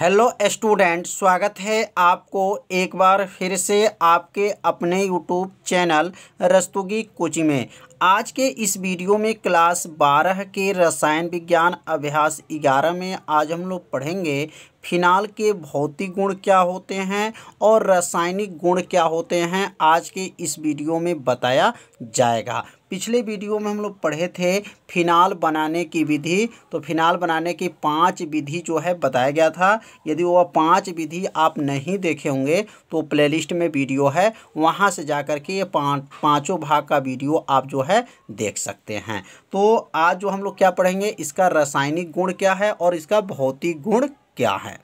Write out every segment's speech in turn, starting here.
hello student स्वागत है आपको एक बार फिर से आपके अपने यूट्यूब चैनल रस्तुगी कोचिंग में आज के इस वीडियो में क्लास 12 के रसायन विज्ञान अभ्यास 11 में आज हम लोग पढ़ेंगे फिनाल के भौतिक गुण क्या होते हैं और रासायनिक गुण क्या होते हैं आज के इस वीडियो में बताया जाएगा पिछले वीडियो में हम लोग पढ़े थे फिनाल बनाने की विधि तो फिनाल बनाने की पांच विधि जो है बताया गया था यदि वह पांच विधि आप नहीं देखे होंगे तो प्लेलिस्ट में वीडियो है वहां से जा कर के ये पाँचों भाग का वीडियो आप जो है है देख सकते हैं तो आज जो हम लोग क्या पढ़ेंगे इसका रासायनिक गुण क्या है और इसका भौतिक गुण क्या है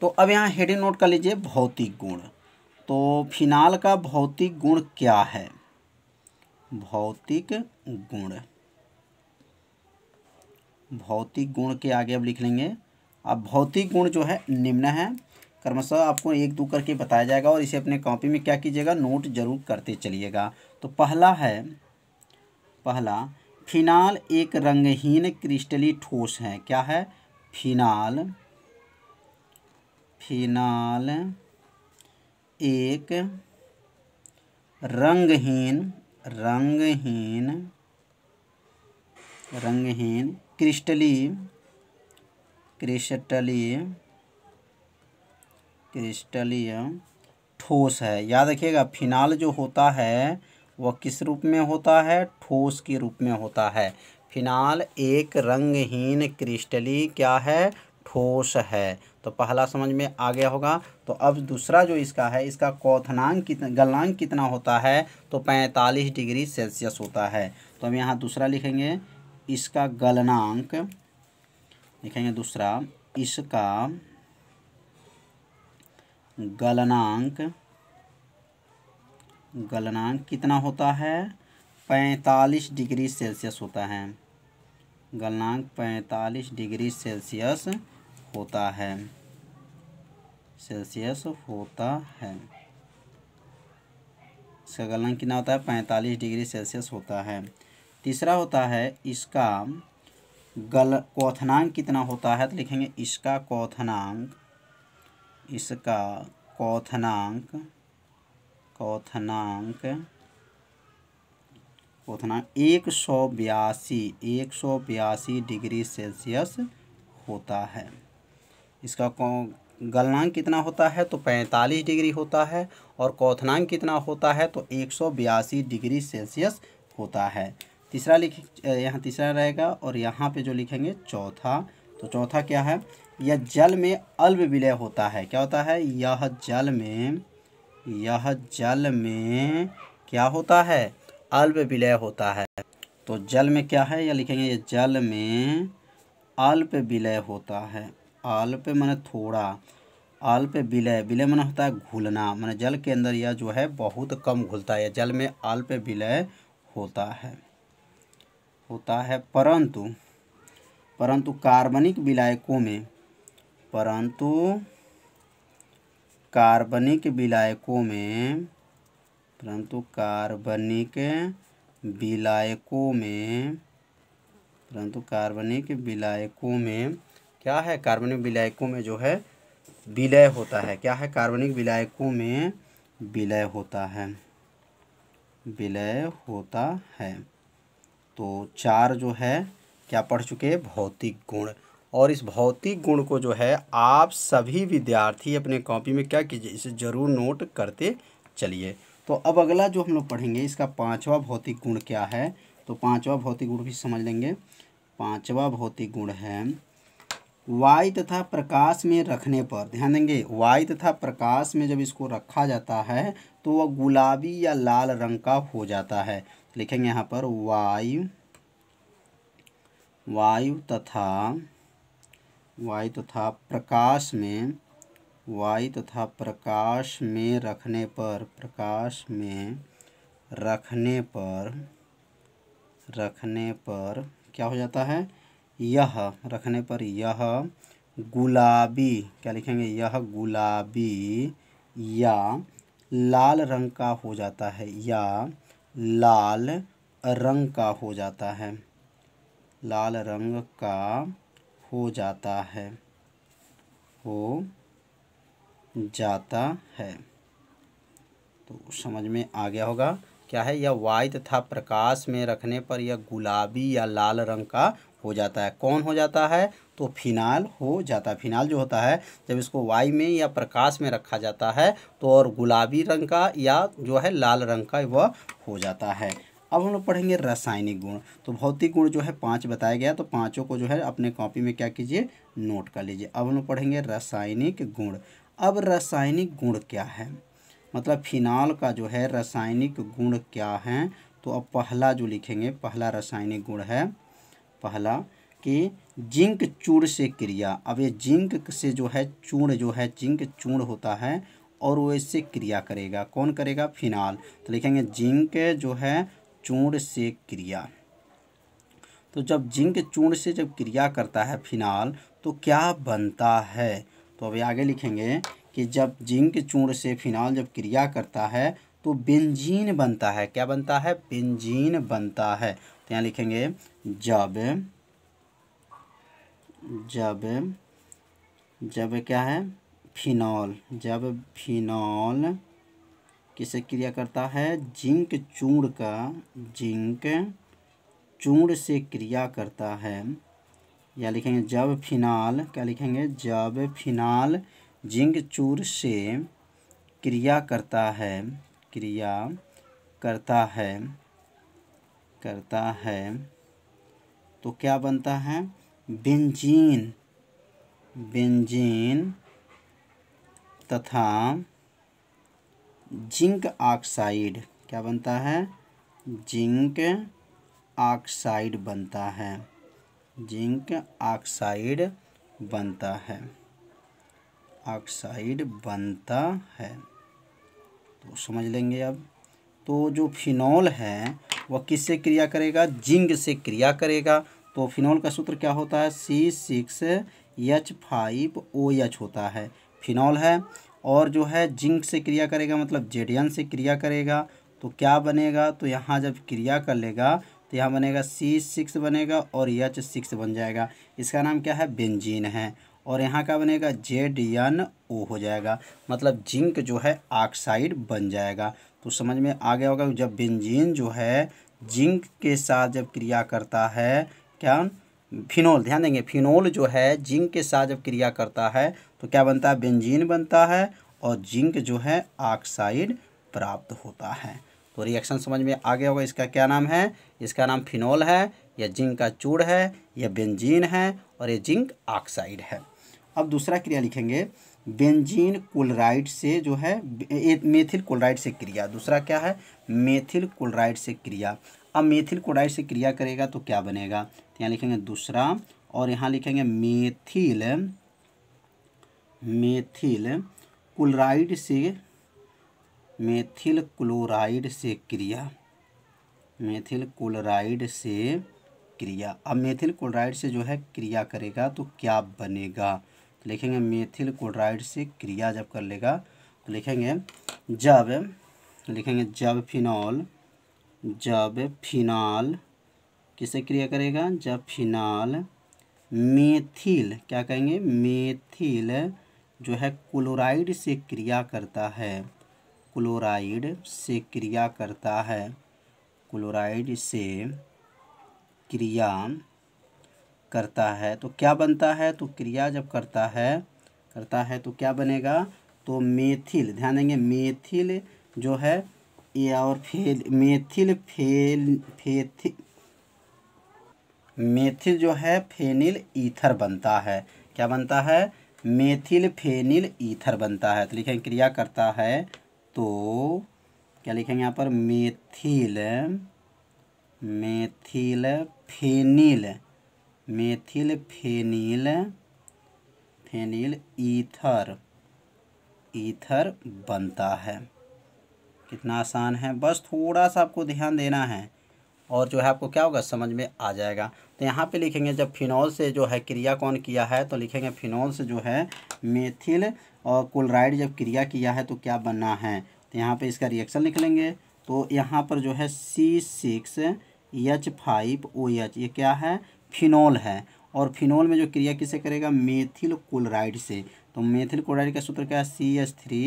तो अब यहाँ हेडिंग नोट कर लीजिए भौतिक गुण तो फिनाल का भौतिक गुण क्या है भौतिक गुण भौतिक गुण के आगे अब लिख लेंगे अब भौतिक गुण जो है निम्न है क्रमशः आपको एक दो करके बताया जाएगा और इसे अपने कॉपी में क्या कीजिएगा नोट जरूर करते चलिएगा तो पहला है पहला फिनाल एक रंगहीन क्रिस्टली ठोस है क्या है फिनाल फिनाल एक रंगहीन रंगहीन रंगहीन क्रिस्टली क्रिस्टली क्रिस्टलीय ठोस है याद रखिएगा फिनाल जो होता है वह किस रूप में होता है ठोस के रूप में होता है फिनाल एक रंगहीन क्रिस्टली क्या है ठोस है तो पहला समझ में आ गया होगा तो अब दूसरा जो इसका है इसका कौथनांक कितना गलनांक कितना होता है तो पैंतालीस डिग्री सेल्सियस होता है तो हम यहाँ दूसरा लिखेंगे इसका गलनांक लिखेंगे दूसरा इसका गलनांक गलनांक कितना होता है पैंतालीस डिग्री सेल्सियस होता है गलनांक पैंतालीस डिग्री सेल्सियस होता है सेल्सियस होता है इसका गलनांक कितना होता है पैंतालीस डिग्री सेल्सियस होता है तीसरा होता है इसका गल क्वथनांक कितना होता है तो लिखेंगे इसका क्वथनांक इसका क्वथनांक कौथनांक कौथनांक एक सौ बयासी एक सौ बयासी डिग्री सेल्सियस होता है इसका गलनांक कितना होता है तो पैंतालीस डिग्री होता है और कौथनांक कितना होता है तो एक सौ बयासी डिग्री सेल्सियस होता है तीसरा लिख यहाँ तीसरा रहेगा और यहाँ पे जो लिखेंगे चौथा तो चौथा क्या है यह जल में अल्प विलय होता है क्या होता है यह जल में यह जल में क्या होता है अल्प विलय होता है तो जल में क्या है यह लिखेंगे ये जल में अल्प विलय होता है अल्प मैंने थोड़ा अल्प विलय विलय मैंने होता है घुलना मैंने जल के अंदर यह जो है बहुत कम घुलता है जल में अल्प विलय होता है होता है परंतु परंतु कार्बनिक विलायकों में परंतु कार्बनिक विलायकों में परंतु कार्बनिक विलायकों में परंतु कार्बनिक विलायकों में क्या है कार्बनिक विलायकों में जो है विलय होता है क्या है कार्बनिक विलायकों में विलय होता है विलय होता है तो चार जो है क्या पढ़ चुके भौतिक गुण और इस भौतिक गुण को जो है आप सभी विद्यार्थी अपने कॉपी में क्या कीजिए इसे ज़रूर नोट करते चलिए तो अब अगला जो हम लोग पढ़ेंगे इसका पाँचवा भौतिक गुण क्या है तो पाँचवा भौतिक गुण भी समझ लेंगे पाँचवा भौतिक गुण है वायु तथा प्रकाश में रखने पर ध्यान देंगे वायु तथा प्रकाश में जब इसको रखा जाता है तो वह गुलाबी या लाल रंग का हो जाता है लिखेंगे यहाँ पर वायु वायु तथा वायु तथा प्रकाश में वायु तथा प्रकाश में रखने पर प्रकाश में रखने पर रखने पर क्या हो जाता है यह रखने पर यह गुलाबी क्या लिखेंगे यह गुलाबी या लाल रंग का हो जाता है या लाल रंग का हो जाता है लाल रंग का हो जाता है हो जाता है तो समझ में आ गया होगा क्या है यह वाई तथा प्रकाश में रखने पर यह गुलाबी या लाल रंग का हो जाता है कौन हो जाता है तो फिनाल हो जाता है फिनाल जो होता है जब इसको वाई में या प्रकाश में रखा जाता है तो और गुलाबी रंग का या जो है लाल रंग का वह हो जाता है अब हम लोग पढ़ेंगे रासायनिक गुण तो भौतिक गुण जो है पाँच बताया गया तो पाँचों को जो है अपने कॉपी में क्या कीजिए नोट कर लीजिए अब हम लोग पढ़ेंगे रासायनिक गुण अब रासायनिक गुण क्या है मतलब फिनाल का जो है रासायनिक गुण क्या है तो अब पहला जो लिखेंगे पहला रासायनिक गुण है पहला कि जिंक चूड़ से क्रिया अब ये जिंक से जो है चूड़ जो है जिंक चूड़ होता है और वो इससे क्रिया करेगा कौन करेगा फिनाल तो लिखेंगे जिंक जो है चूर्ण से क्रिया तो जब जिंक चूर्ण से जब क्रिया करता है फिनाल तो क्या बनता है तो अभी आगे लिखेंगे कि जब जिंक चूर्ण से फिनाल जब क्रिया करता है तो बेंजीन बनता है क्या बनता है बेंजीन बनता है तो यहाँ लिखेंगे जब जब जब क्या है फिनॉल जब फिनॉल किसे क्रिया करता है जिंक चूर्ण का जिंक चूर्ण से क्रिया करता है या लिखेंगे जब फिनाल क्या लिखेंगे जब फिनाल जिंक चूर से क्रिया करता है क्रिया करता है करता है तो क्या बनता है बेंजीन बेंजीन तथा जिंक ऑक्साइड क्या बनता है जिंक ऑक्साइड बनता है जिंक ऑक्साइड बनता है ऑक्साइड बनता है तो समझ लेंगे अब तो जो फिनॉल है वह किससे क्रिया करेगा जिंक से क्रिया करेगा तो फिनॉल का सूत्र क्या होता है C six H five O H होता है फिनॉल है और जो है जिंक से क्रिया करेगा मतलब जेडियन से क्रिया करेगा तो क्या बनेगा तो यहाँ जब क्रिया कर लेगा तो यहाँ बनेगा सी सिक्स बनेगा और एच सिक्स बन जाएगा इसका नाम क्या है बेंजीन है और यहाँ क्या बनेगा जेड एन ओ हो जाएगा मतलब जिंक जो है ऑक्साइड बन जाएगा तो समझ में आ गया होगा जब बेंजीन जो है जिंक के साथ जब क्रिया करता है क्या फिनोल ध्यान देंगे फिनोल जो है जिंक के साथ जब क्रिया करता है तो क्या बनता है बेंजीन बनता है और जिंक जो है ऑक्साइड प्राप्त होता है तो रिएक्शन समझ में आ गया होगा इसका क्या नाम है इसका नाम फिनोल है या जिंक का चूड़ है या बेंजीन है और ये जिंक ऑक्साइड है अब दूसरा क्रिया लिखेंगे बेंजीन क्लोराइड से जो है मेथिल क्लोराइड से क्रिया दूसरा क्या है मेथिल क्लोराइड से क्रिया अब मेथिल क्लोराइड से क्रिया करेगा तो क्या बनेगा तो यहाँ लिखेंगे दूसरा और यहाँ लिखेंगे मेथिल मेथिल क्लोराइड से मेथिल क्लोराइड से क्रिया मेथिल क्लोराइड से क्रिया अब मेथिल क्लोराइड से जो है क्रिया करेगा तो क्या बनेगा तो लिखेंगे मेथिल क्लोराइड से क्रिया जब कर लेगा तो लिखेंगे जब लिखेंगे जब फिनॉल जब फिनाल किसे क्रिया करेगा जब फिनाल मेथिल क्या कहेंगे मेथिल जो है क्लोराइड से क्रिया करता है क्लोराइड से क्रिया करता है क्लोराइड से क्रिया करता है तो क्या बनता है तो क्रिया जब करता है करता है तो क्या बनेगा तो मेथिल ध्यान देंगे मेथिल जो है और फेल मेथिल फेल फेथिल मेथिल जो है फेनिल ईथर बनता है क्या बनता है मेथिल फेनिल ईथर बनता है तो लिखेंगे क्रिया करता है तो क्या लिखेंगे यहाँ पर methyl methyl phenyl methyl phenyl phenyl ether ether बनता है कितना आसान है बस थोड़ा सा आपको ध्यान देना है और जो है आपको क्या होगा समझ में आ जाएगा तो यहाँ पे लिखेंगे जब फिनॉल से जो है क्रिया कौन किया है तो लिखेंगे फिनॉल से जो है मेथिल और क्लोराइड जब क्रिया किया है तो क्या बनना है तो यहाँ पे इसका रिएक्शन लिख लेंगे तो यहाँ पर जो है C six H five O H ये क्या है फिनॉल है और फिनॉल में जो क्रिया किसे करेगा मेथिल क्लोराइड से तो मेथिल क्लोराइड का सूत्र क्या है C H three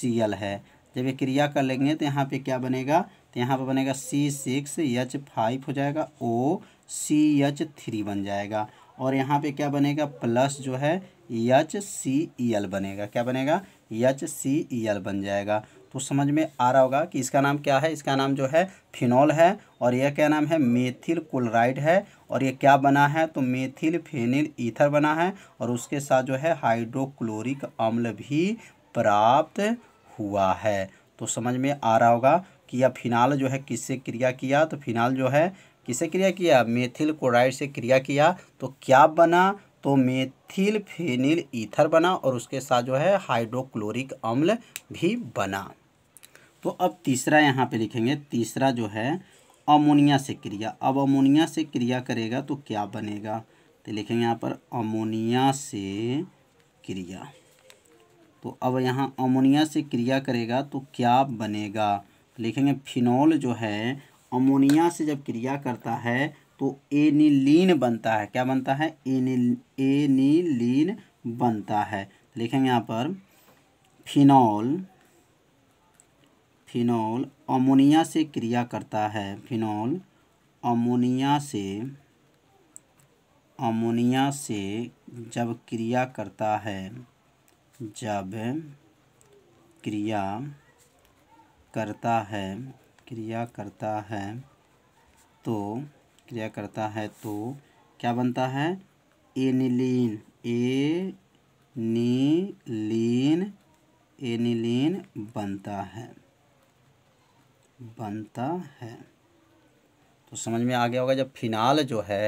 C L है जब ये क्रिया कर लेंगे तो यहाँ पे क्या बनेगा तो यहाँ पे बनेगा सी सिक्स एच फाइव हो जाएगा ओ सी एच थ्री बन जाएगा और यहाँ पे क्या बनेगा प्लस जो है एच सी ई एल बनेगा क्या बनेगा एच सी ई एल बन जाएगा तो समझ में आ रहा होगा कि इसका नाम क्या है इसका नाम जो है फिनॉल है और यह क्या नाम है मेथिल क्लोराइड है और यह क्या बना है तो मेथिल फेनिल ईथर बना है और उसके साथ जो है हाइड्रोक्लोरिक अम्ल भी प्राप्त हुआ है तो समझ में आ रहा होगा कि यह फिनाल जो है किससे क्रिया किया तो फिनाल जो है किससे क्रिया किया मेथिल क्लोराइड से क्रिया किया तो क्या बना तो मेथिल फेनिल ईथर बना और उसके साथ जो है हाइड्रोक्लोरिक अम्ल भी बना तो अब तीसरा यहाँ पे लिखेंगे तीसरा जो है अमोनिया से क्रिया अब अमोनिया से क्रिया करेगा तो क्या बनेगा तो लिखेंगे यहाँ पर अमोनिया से क्रिया तो अब यहाँ अमोनिया से क्रिया करेगा तो क्या बनेगा लिखेंगे फिनॉल जो है अमोनिया से जब क्रिया करता है तो एनिलीन बनता है क्या बनता है एनिलीन बनता है लिखेंगे यहाँ पर फिनॉल फिनॉल अमोनिया से क्रिया करता है फिनॉल अमोनिया से अमोनिया से जब क्रिया करता है जब क्रिया करता है क्रिया करता है तो क्रिया करता है तो क्या बनता है एनिलीन ए नी लीन एनिलीन बनता है बनता है तो समझ में आ गया होगा जब फिनाल जो है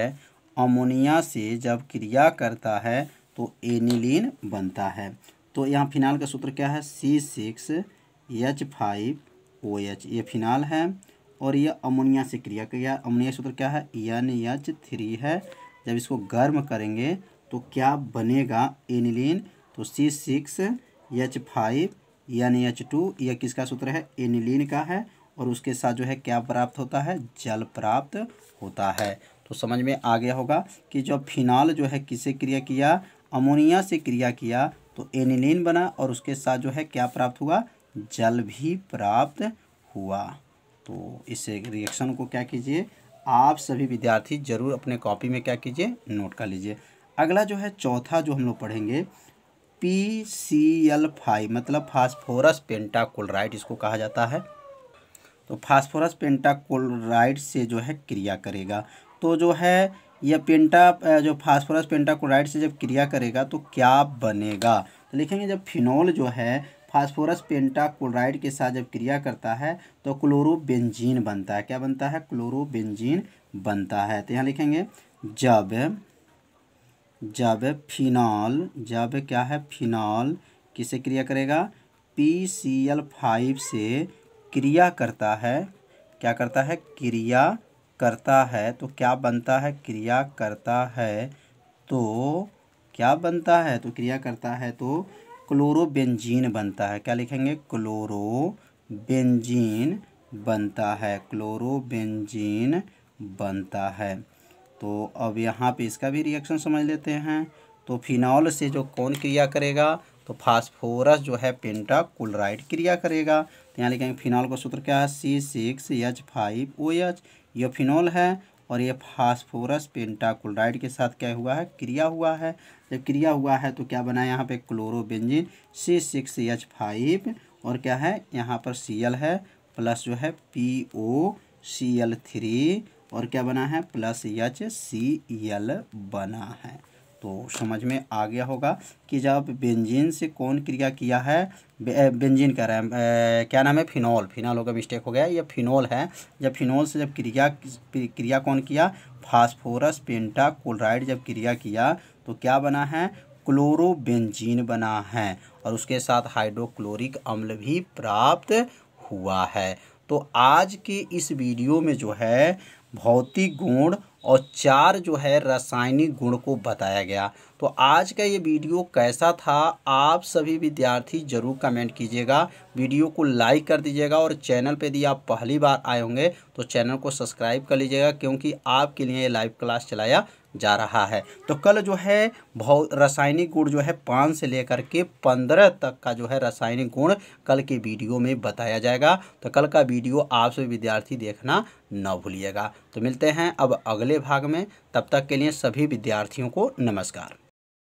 अमोनिया से जब क्रिया करता है तो एनिलीन बनता है तो यहाँ फिनाल का सूत्र क्या है C six H five O H ये फिनाल है और यह अमोनिया से क्रिया किया अमोनिया सूत्र क्या है एन एच थ्री है जब इसको गर्म करेंगे तो क्या बनेगा एनिलीन तो C six H five N H two यह किसका सूत्र है एनिलीन का है और उसके साथ जो है क्या प्राप्त होता है जल प्राप्त होता है तो समझ में आ गया होगा कि जब फिनाल जो है किसे क्रिया किया अमोनिया से क्रिया किया तो एनिलीन बना और उसके साथ जो है क्या प्राप्त हुआ जल भी प्राप्त हुआ तो इस रिएक्शन को क्या कीजिए आप सभी विद्यार्थी ज़रूर अपने कॉपी में क्या कीजिए नोट कर लीजिए अगला जो है चौथा जो हम लोग पढ़ेंगे पी सी एल फाइव मतलब फास्फोरस पेंटाक्लोराइड इसको कहा जाता है तो फास्फोरस पेंटाक्लोराइड से जो है क्रिया करेगा तो जो है यह पेंटा जो फास्फोरस पेंटाक्लोराइड से जब क्रिया करेगा तो क्या बनेगा तो लिखेंगे जब फिनोल जो है फास्फोरस पेंटाक्लोराइड के साथ जब क्रिया करता है तो क्लोरोबेंजीन बनता है क्या बनता है क्लोरोबेंजीन बनता है तो यहाँ लिखेंगे जब जब फिनॉल जब क्या है फिनॉल किसे क्रिया करेगा पी सी एल फाइव से क्रिया करता है क्या करता है क्रिया करता है तो क्या बनता है क्रिया करता है तो क्या बनता है तो क्रिया करता है तो क्लोरोबेंजीन बनता है क्या लिखेंगे क्लोरोबेंजीन बनता है क्लोरोबेंजीन बनता है तो अब यहाँ पे इसका भी रिएक्शन समझ लेते हैं तो फिनॉल से जो कौन क्रिया करेगा तो फास्फोरस जो है पेंटा क्लोराइड क्रिया करेगा तो यहाँ लिखेंगे फिनॉल का सूत्र क्या है C six H five O H ये फिनॉल है और ये फास्फोरस पेंटाक्लोराइड के साथ क्या हुआ है क्रिया हुआ है जब क्रिया हुआ है तो क्या बना यहाँ पे chlorobenzene C six H five और क्या है यहाँ पर सी एल है प्लस जो है P O C L three और क्या बना है प्लस एच सी एल बना है तो समझ में आ गया होगा कि जब बेंजीन से कौन क्रिया किया है बेंजीन कह रहा है क्या नाम है फिनॉल फिनॉल होगा मिस्टेक हो गया यह फिनॉल है जब फिनॉल से जब क्रिया क्रिया कौन किया फास्फोरस पेंटा क्लोराइड जब क्रिया किया तो क्या बना है क्लोरोबेंजीन बना है और उसके साथ हाइड्रोक्लोरिक अम्ल भी प्राप्त हुआ है तो आज के इस वीडियो में जो है भौतिक गुण और चार जो है रासायनिक गुण को बताया गया तो आज का ये वीडियो कैसा था आप सभी विद्यार्थी ज़रूर कमेंट कीजिएगा वीडियो को लाइक कर दीजिएगा और चैनल पे यदि आप पहली बार आए होंगे तो चैनल को सब्सक्राइब कर लीजिएगा क्योंकि आपके लिए लाइव क्लास चलाया जा रहा है तो कल जो है भौ रासायनिक गुण जो है पाँच से लेकर के पंद्रह तक का जो है रासायनिक गुण कल के वीडियो में बताया जाएगा तो कल का वीडियो आप सभी विद्यार्थी देखना न भूलिएगा तो मिलते हैं अब अगले भाग में तब तक के लिए सभी विद्यार्थियों को नमस्कार